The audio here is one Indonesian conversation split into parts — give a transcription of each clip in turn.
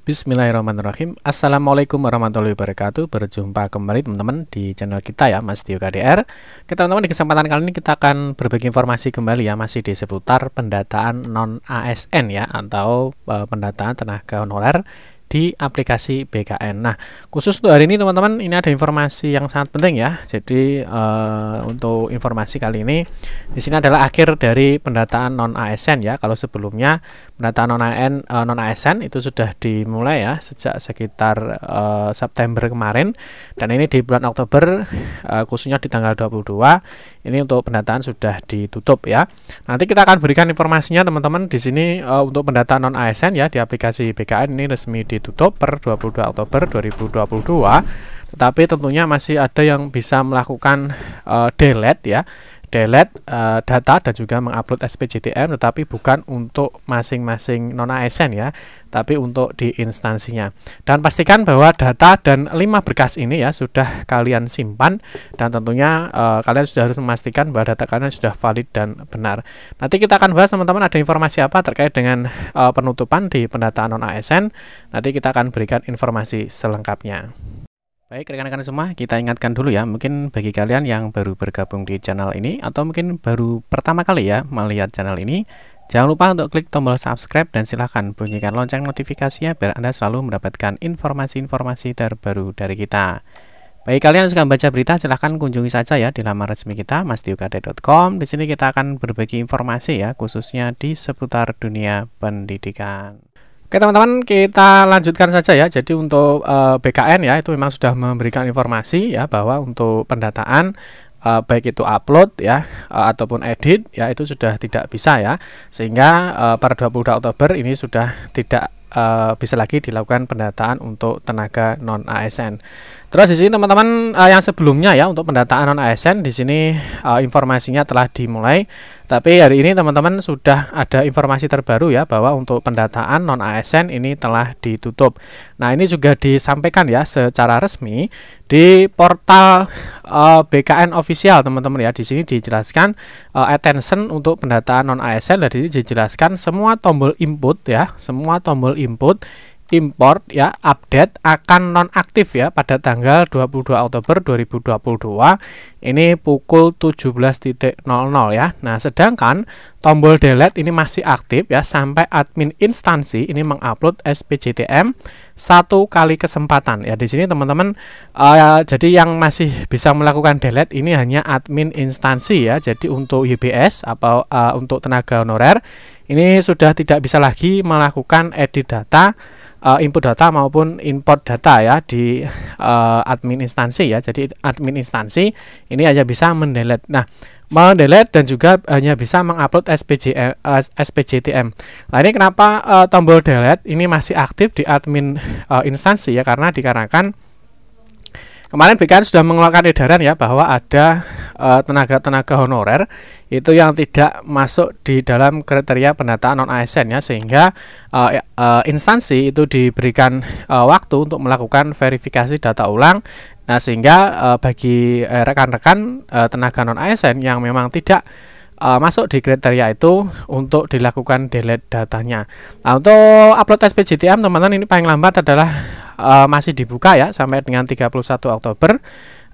Bismillahirrahmanirrahim Assalamualaikum warahmatullahi wabarakatuh Berjumpa kembali teman-teman di channel kita ya Mas Tio KDR Kita teman-teman di kesempatan kali ini kita akan berbagi informasi kembali ya Masih di seputar pendataan non-ASN ya Atau e, pendataan tenaga honorer di aplikasi BKN. Nah, khusus untuk hari ini teman-teman, ini ada informasi yang sangat penting ya. Jadi uh, untuk informasi kali ini di sini adalah akhir dari pendataan non ASN ya. Kalau sebelumnya penataan non uh, eh, non ASN itu sudah dimulai ya sejak sekitar uh, September kemarin dan ini di bulan Oktober uh, khususnya di tanggal 22 ini untuk pendataan sudah ditutup ya. Nanti kita akan berikan informasinya teman-teman di sini uh, untuk pendataan non ASN ya di aplikasi BKN ini resmi ditutup per 22 Oktober 2022 tetapi tentunya masih ada yang bisa melakukan uh, delete ya delete uh, data dan juga mengupload SPJTM tetapi bukan untuk masing-masing non ASN ya tapi untuk di instansinya dan pastikan bahwa data dan lima berkas ini ya sudah kalian simpan dan tentunya uh, kalian sudah harus memastikan bahwa data kalian sudah valid dan benar nanti kita akan bahas teman-teman ada informasi apa terkait dengan uh, penutupan di pendataan non ASN nanti kita akan berikan informasi selengkapnya Baik rekan-rekan semua, kita ingatkan dulu ya, mungkin bagi kalian yang baru bergabung di channel ini atau mungkin baru pertama kali ya melihat channel ini, jangan lupa untuk klik tombol subscribe dan silahkan bunyikan lonceng notifikasinya biar Anda selalu mendapatkan informasi-informasi terbaru dari kita. Baik kalian yang suka membaca berita, silahkan kunjungi saja ya di laman resmi kita, mastiukade.com. Di sini kita akan berbagi informasi ya, khususnya di seputar dunia pendidikan. Oke teman-teman kita lanjutkan saja ya. Jadi untuk uh, eh, BKN ya itu memang sudah memberikan informasi ya bahwa untuk pendataan uh, baik itu upload ya uh, ataupun edit ya itu sudah tidak bisa ya. Sehingga uh, per 22 Oktober ini sudah tidak uh, bisa lagi dilakukan pendataan untuk tenaga non ASN. Terus di sini teman-teman uh, yang sebelumnya ya untuk pendataan non ASN di sini uh, informasinya telah dimulai. Tapi hari ini teman-teman sudah ada informasi terbaru ya bahwa untuk pendataan non ASN ini telah ditutup. Nah, ini juga disampaikan ya secara resmi di portal uh, eh, BKN official teman-teman ya. Di sini dijelaskan uh, attention untuk pendataan non ASN Jadi dijelaskan semua tombol input ya, semua tombol input import ya update akan nonaktif ya pada tanggal 22 Oktober 2022 ini pukul 17.00 ya. Nah, sedangkan tombol delete ini masih aktif ya sampai admin instansi ini mengupload SPJTM satu kali kesempatan ya. Di sini teman-teman uh, jadi yang masih bisa melakukan delete ini hanya admin instansi ya. Jadi untuk UBS atau uh, untuk tenaga honorer ini sudah tidak bisa lagi melakukan edit data uh, input data maupun import data ya di uh, admin instansi ya. Jadi admin instansi ini hanya bisa mendelete. Nah, mendelete dan juga hanya bisa mengupload SPJ, uh, eh, SPJTM. Nah, ini kenapa uh, tombol delete ini masih aktif di admin uh, instansi ya karena dikarenakan Kemarin BKN sudah mengeluarkan edaran ya bahwa ada eh, tenaga-tenaga uh, honorer itu yang tidak masuk di dalam kriteria pendataan non ASN ya sehingga uh, uh, instansi itu diberikan uh, waktu untuk melakukan verifikasi data ulang Nah, sehingga uh, bagi rekan-rekan uh, tenaga non ASN yang memang tidak uh, masuk di kriteria itu untuk dilakukan delete datanya. Nah, untuk upload SPJTM teman-teman ini paling lambat adalah uh, masih dibuka ya sampai dengan 31 Oktober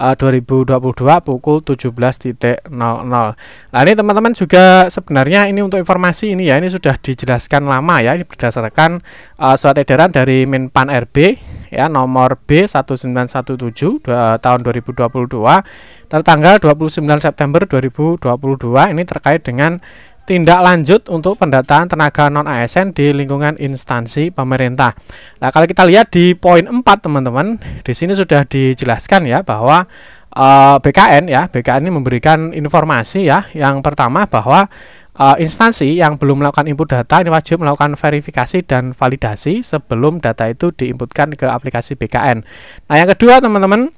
eh, uh, 2022 pukul 17.00. Nah, ini teman-teman juga sebenarnya ini untuk informasi ini ya, ini sudah dijelaskan lama ya, ini berdasarkan uh, surat edaran dari Menpan RB ya nomor B 1917 tahun 2022 tertanggal 29 September 2022 ini terkait dengan tindak lanjut untuk pendataan tenaga non ASN di lingkungan instansi pemerintah. Nah, kalau kita lihat di poin 4 teman-teman, di sini sudah dijelaskan ya bahwa uh, eh, BKN ya, BKN ini memberikan informasi ya. Yang pertama bahwa uh, instansi yang belum melakukan input data ini wajib melakukan verifikasi dan validasi sebelum data itu diinputkan ke aplikasi BKN. Nah, yang kedua teman-teman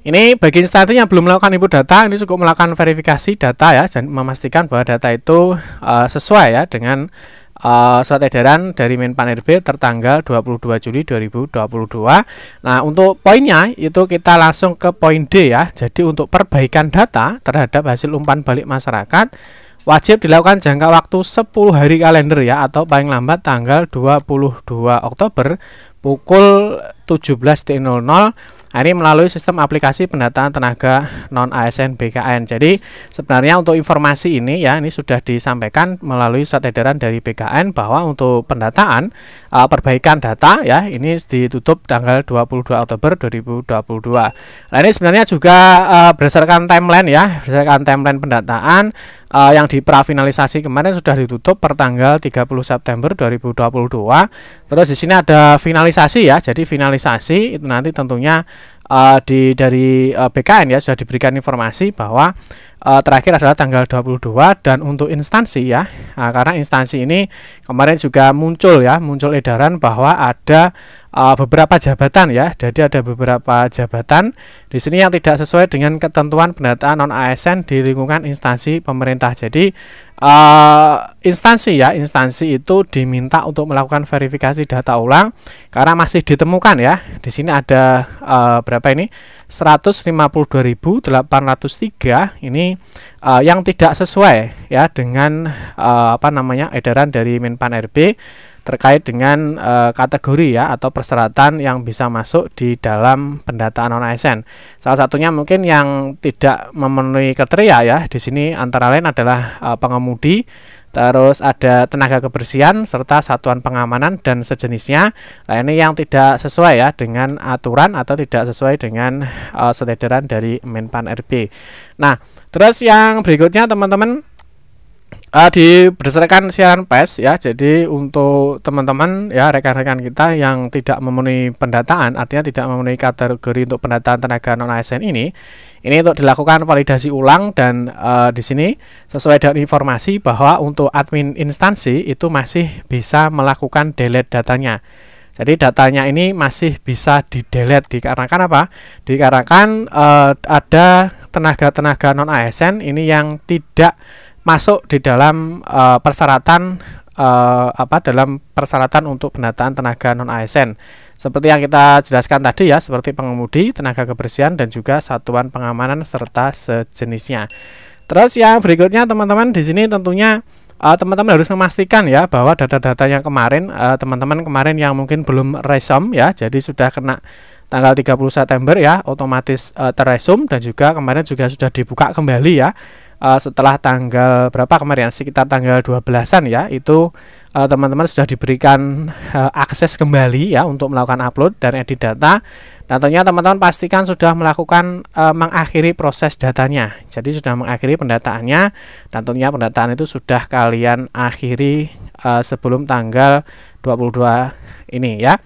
ini bagi instansi yang belum melakukan input data, ini cukup melakukan verifikasi data ya, dan memastikan bahwa data itu uh, sesuai ya dengan uh, surat edaran dari Menpan RB tertanggal 22 Juli 2022. Nah, untuk poinnya itu kita langsung ke poin D ya. Jadi untuk perbaikan data terhadap hasil umpan balik masyarakat wajib dilakukan jangka waktu 10 hari kalender ya atau paling lambat tanggal 22 Oktober pukul 17.00 ini melalui sistem aplikasi pendataan tenaga non ASN BKN. Jadi sebenarnya untuk informasi ini ya ini sudah disampaikan melalui surat edaran dari BKN bahwa untuk pendataan uh, perbaikan data ya ini ditutup tanggal 22 Oktober 2022. Nah ini sebenarnya juga uh, berdasarkan timeline ya, berdasarkan timeline pendataan uh, yang di prafinalisasi kemarin sudah ditutup per tanggal 30 September 2022. Terus di sini ada finalisasi ya. Jadi finalisasi itu nanti tentunya uh, di dari uh, eh, BKN ya sudah diberikan informasi bahwa uh, terakhir adalah tanggal 22 dan untuk instansi ya. Nah, karena instansi ini kemarin juga muncul ya, muncul edaran bahwa ada uh, beberapa jabatan ya. Jadi ada beberapa jabatan di sini yang tidak sesuai dengan ketentuan pendataan non ASN di lingkungan instansi pemerintah. Jadi uh, instansi ya, instansi itu diminta untuk melakukan verifikasi data ulang karena masih ditemukan ya. Di sini ada uh, berapa ini? 152.803 ini uh, yang tidak sesuai ya dengan uh, apa namanya edaran dari Menpan RB terkait dengan e, kategori ya atau persyaratan yang bisa masuk di dalam pendataan non ASN. Salah satunya mungkin yang tidak memenuhi kriteria ya di sini antara lain adalah e, pengemudi, terus ada tenaga kebersihan serta satuan pengamanan dan sejenisnya. Nah, ini yang tidak sesuai ya dengan aturan atau tidak sesuai dengan e, dari Menpan RB. Nah, terus yang berikutnya teman-teman uh, di berdasarkan siaran pes ya jadi untuk teman-teman ya rekan-rekan kita yang tidak memenuhi pendataan artinya tidak memenuhi kategori untuk pendataan tenaga non ASN ini ini untuk dilakukan validasi ulang dan uh, di sini sesuai dengan informasi bahwa untuk admin instansi itu masih bisa melakukan delete datanya jadi datanya ini masih bisa di delete dikarenakan apa? Dikarenakan uh, ada tenaga-tenaga non ASN ini yang tidak masuk di dalam uh, persyaratan uh, apa dalam persyaratan untuk pendataan tenaga non ASN. Seperti yang kita jelaskan tadi ya, seperti pengemudi, tenaga kebersihan dan juga satuan pengamanan serta sejenisnya. Terus yang berikutnya teman-teman di sini tentunya eh, teman-teman uh, harus memastikan ya bahwa data-data yang kemarin teman-teman uh, kemarin yang mungkin belum resum ya, jadi sudah kena tanggal 30 September ya otomatis uh, teresum dan juga kemarin juga sudah dibuka kembali ya uh, setelah tanggal berapa kemarin sekitar tanggal 12-an ya itu eh, teman-teman uh, sudah diberikan uh, akses kembali ya untuk melakukan upload dan edit data. Dan tentunya teman-teman pastikan sudah melakukan uh, mengakhiri proses datanya. Jadi sudah mengakhiri pendataannya dan tentunya pendataan itu sudah kalian akhiri uh, sebelum tanggal 22 ini ya.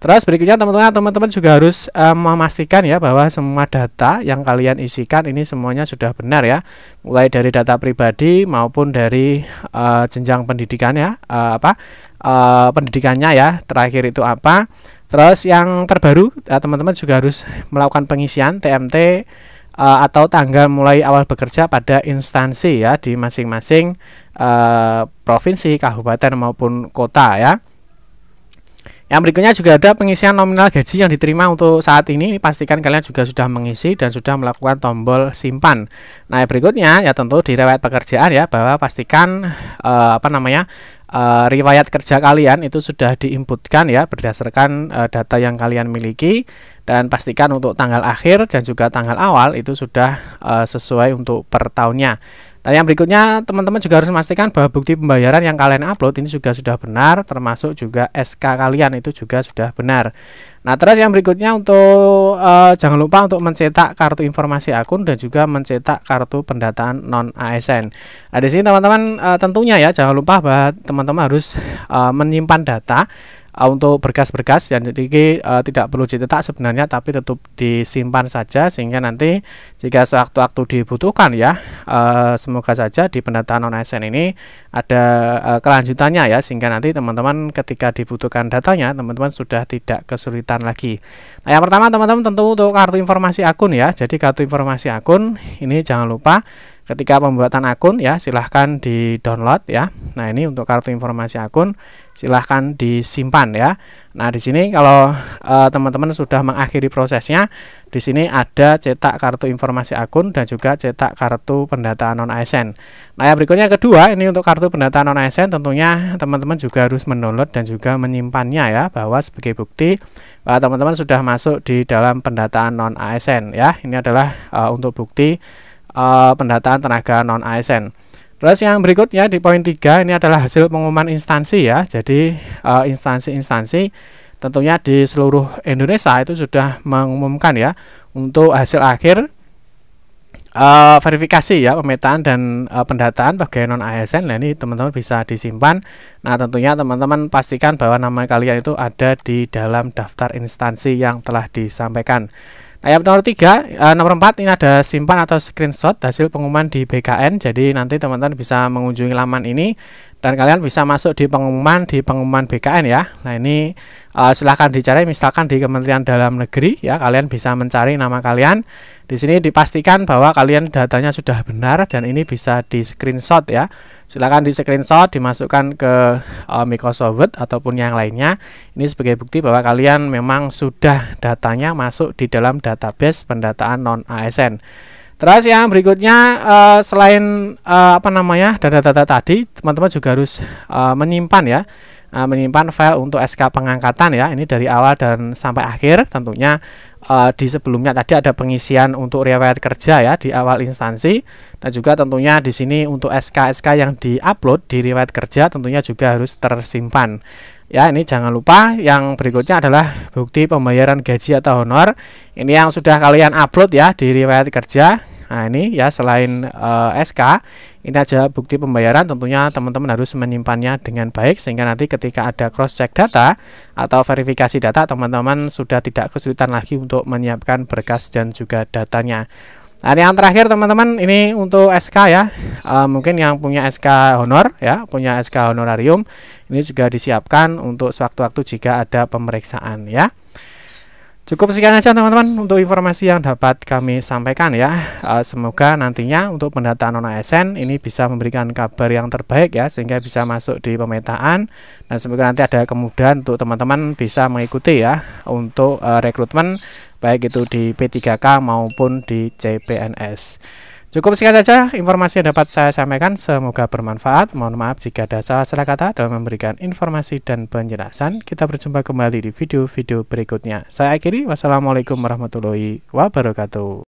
Terus berikutnya teman-teman, teman-teman juga harus uh, memastikan ya bahwa semua data yang kalian isikan ini semuanya sudah benar ya. Mulai dari data pribadi maupun dari uh, jenjang pendidikannya uh, eh, apa? Uh, pendidikannya ya, terakhir itu apa? Terus yang terbaru teman-teman juga harus melakukan pengisian TMT uh, atau tanggal mulai awal bekerja pada instansi ya di masing-masing uh, provinsi, kabupaten maupun kota ya. Yang berikutnya juga ada pengisian nominal gaji yang diterima untuk saat ini. ini. Pastikan kalian juga sudah mengisi dan sudah melakukan tombol simpan. Nah, berikutnya ya tentu di riwayat pekerjaan ya bahwa pastikan eh, apa namanya Uh, riwayat kerja kalian itu sudah diinputkan ya berdasarkan uh, data yang kalian miliki dan pastikan untuk tanggal akhir dan juga tanggal awal itu sudah uh, sesuai untuk per tahunnya. Nah yang berikutnya teman-teman juga harus memastikan bahwa bukti pembayaran yang kalian upload ini juga sudah benar termasuk juga SK kalian itu juga sudah benar. Nah, terus yang berikutnya untuk eh, jangan lupa untuk mencetak kartu informasi akun dan juga mencetak kartu pendataan non ASN. Nah, di sini teman-teman eh, tentunya ya jangan lupa bahwa teman-teman harus eh, menyimpan data Ah, untuk berkas-berkas yang jadi uh, eh, tidak perlu dicetak sebenarnya tapi tetap disimpan saja sehingga nanti jika sewaktu-waktu dibutuhkan ya uh, semoga saja di pendataan non ASN ini ada uh, kelanjutannya ya sehingga nanti teman-teman ketika dibutuhkan datanya teman-teman sudah tidak kesulitan lagi. Nah, yang pertama teman-teman tentu untuk kartu informasi akun ya. Jadi kartu informasi akun ini jangan lupa ketika pembuatan akun ya silahkan di download ya nah ini untuk kartu informasi akun silahkan disimpan ya nah di sini kalau eh, teman-teman sudah mengakhiri prosesnya di sini ada cetak kartu informasi akun dan juga cetak kartu pendataan non ASN nah yang berikutnya kedua ini untuk kartu pendataan non ASN tentunya teman-teman juga harus mendownload dan juga menyimpannya ya bahwa sebagai bukti bahwa eh, teman-teman sudah masuk di dalam pendataan non ASN ya ini adalah uh, untuk bukti uh, pendataan tenaga non ASN. Terus yang berikutnya di poin 3 ini adalah hasil pengumuman instansi ya. Jadi eh, instansi-instansi uh, tentunya di seluruh Indonesia itu sudah mengumumkan ya untuk hasil akhir uh, verifikasi ya pemetaan dan uh, pendataan sebagai non ASN. Nah ini teman-teman bisa disimpan. Nah tentunya teman-teman pastikan bahwa nama kalian itu ada di dalam daftar instansi yang telah disampaikan. Ayat nomor 3, uh, eh, nomor 4 ini ada simpan atau screenshot hasil pengumuman di BKN. Jadi nanti teman-teman bisa mengunjungi laman ini dan kalian bisa masuk di pengumuman di pengumuman BKN ya. Nah, ini uh, silahkan dicari misalkan di Kementerian Dalam Negeri ya, kalian bisa mencari nama kalian. Di sini dipastikan bahwa kalian datanya sudah benar dan ini bisa di screenshot ya silahkan di screenshot dimasukkan ke uh, Microsoft Word ataupun yang lainnya. Ini sebagai bukti bahwa kalian memang sudah datanya masuk di dalam database pendataan non ASN. Terus yang berikutnya uh, selain uh, apa namanya data-data tadi, teman-teman juga harus uh, menyimpan ya, menyimpan file untuk SK pengangkatan ya. Ini dari awal dan sampai akhir tentunya uh, di sebelumnya tadi ada pengisian untuk riwayat kerja ya di awal instansi dan juga tentunya di sini untuk SK-SK yang diupload di riwayat kerja tentunya juga harus tersimpan. Ya, ini jangan lupa yang berikutnya adalah bukti pembayaran gaji atau honor. Ini yang sudah kalian upload ya di riwayat kerja Nah, ini ya selain uh, eh, SK, ini aja bukti pembayaran tentunya teman-teman harus menyimpannya dengan baik sehingga nanti ketika ada cross check data atau verifikasi data teman-teman sudah tidak kesulitan lagi untuk menyiapkan berkas dan juga datanya. Nah, yang terakhir teman-teman ini untuk SK ya. Uh, mungkin yang punya SK honor ya, punya SK honorarium ini juga disiapkan untuk sewaktu-waktu jika ada pemeriksaan ya. Cukup sekian aja teman-teman untuk informasi yang dapat kami sampaikan ya. Eh, semoga nantinya untuk pendataan non ASN ini bisa memberikan kabar yang terbaik ya sehingga bisa masuk di pemetaan dan semoga nanti ada kemudahan untuk teman-teman bisa mengikuti ya untuk eh, rekrutmen baik itu di P3K maupun di CPNS. Cukup sekian saja informasi yang dapat saya sampaikan. Semoga bermanfaat. Mohon maaf jika ada salah-salah kata dalam memberikan informasi dan penjelasan. Kita berjumpa kembali di video-video berikutnya. Saya akhiri. Wassalamualaikum warahmatullahi wabarakatuh.